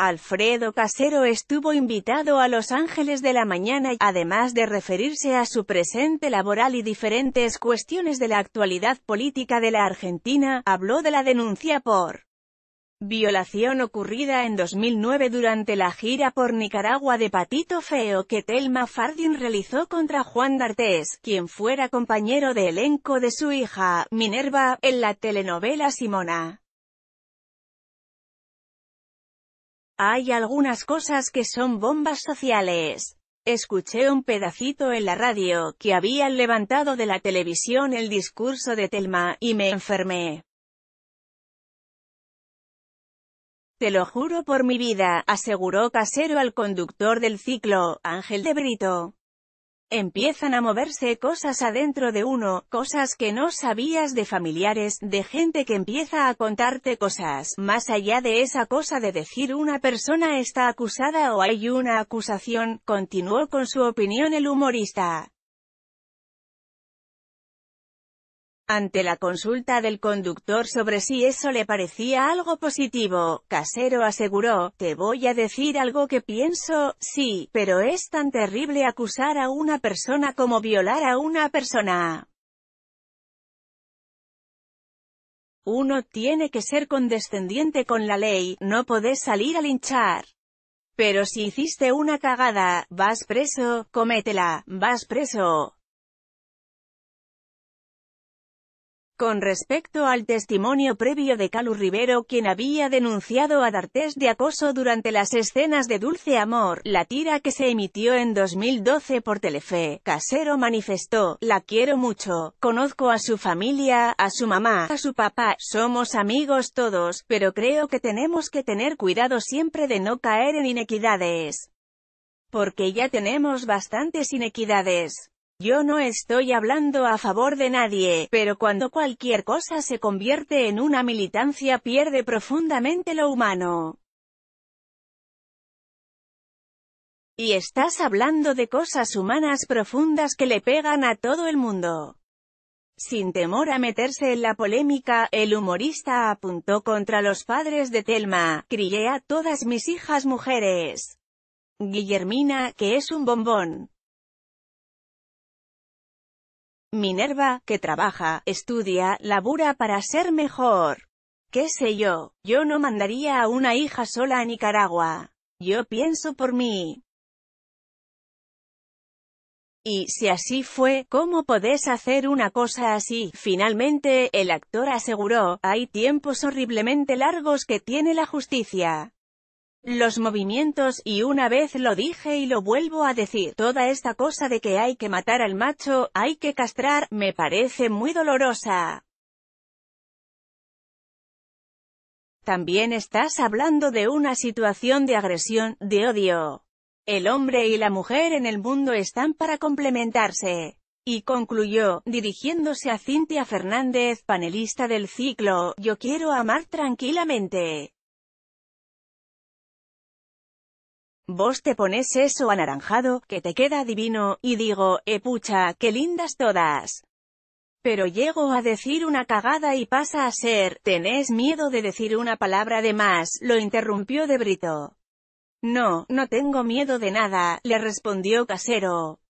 Alfredo Casero estuvo invitado a Los Ángeles de la Mañana, y, además de referirse a su presente laboral y diferentes cuestiones de la actualidad política de la Argentina, habló de la denuncia por violación ocurrida en 2009 durante la gira por Nicaragua de Patito Feo que Telma Fardin realizó contra Juan D'Artés, quien fuera compañero de elenco de su hija, Minerva, en la telenovela Simona. Hay algunas cosas que son bombas sociales. Escuché un pedacito en la radio, que habían levantado de la televisión el discurso de Telma, y me enfermé. Te lo juro por mi vida, aseguró Casero al conductor del ciclo, Ángel de Brito. Empiezan a moverse cosas adentro de uno, cosas que no sabías de familiares, de gente que empieza a contarte cosas, más allá de esa cosa de decir una persona está acusada o hay una acusación, continuó con su opinión el humorista. Ante la consulta del conductor sobre si eso le parecía algo positivo, Casero aseguró, «Te voy a decir algo que pienso, sí, pero es tan terrible acusar a una persona como violar a una persona. Uno tiene que ser condescendiente con la ley, no podés salir a linchar». Pero si hiciste una cagada, vas preso, cométela, vas preso. Con respecto al testimonio previo de Calu Rivero quien había denunciado a D'Artes de acoso durante las escenas de Dulce Amor, la tira que se emitió en 2012 por Telefe, Casero manifestó, la quiero mucho, conozco a su familia, a su mamá, a su papá, somos amigos todos, pero creo que tenemos que tener cuidado siempre de no caer en inequidades. Porque ya tenemos bastantes inequidades. Yo no estoy hablando a favor de nadie, pero cuando cualquier cosa se convierte en una militancia pierde profundamente lo humano. Y estás hablando de cosas humanas profundas que le pegan a todo el mundo. Sin temor a meterse en la polémica, el humorista apuntó contra los padres de Telma, crié a todas mis hijas mujeres. Guillermina, que es un bombón. Minerva, que trabaja, estudia, labura para ser mejor. ¿Qué sé yo? Yo no mandaría a una hija sola a Nicaragua. Yo pienso por mí. Y si así fue, ¿cómo podés hacer una cosa así? Finalmente, el actor aseguró, hay tiempos horriblemente largos que tiene la justicia los movimientos, y una vez lo dije y lo vuelvo a decir, toda esta cosa de que hay que matar al macho, hay que castrar, me parece muy dolorosa. También estás hablando de una situación de agresión, de odio. El hombre y la mujer en el mundo están para complementarse. Y concluyó, dirigiéndose a Cintia Fernández, panelista del ciclo, Yo quiero amar tranquilamente. Vos te pones eso anaranjado, que te queda divino, y digo, epucha, eh, qué lindas todas. Pero llego a decir una cagada y pasa a ser, tenés miedo de decir una palabra de más, lo interrumpió de Brito. No, no tengo miedo de nada, le respondió Casero.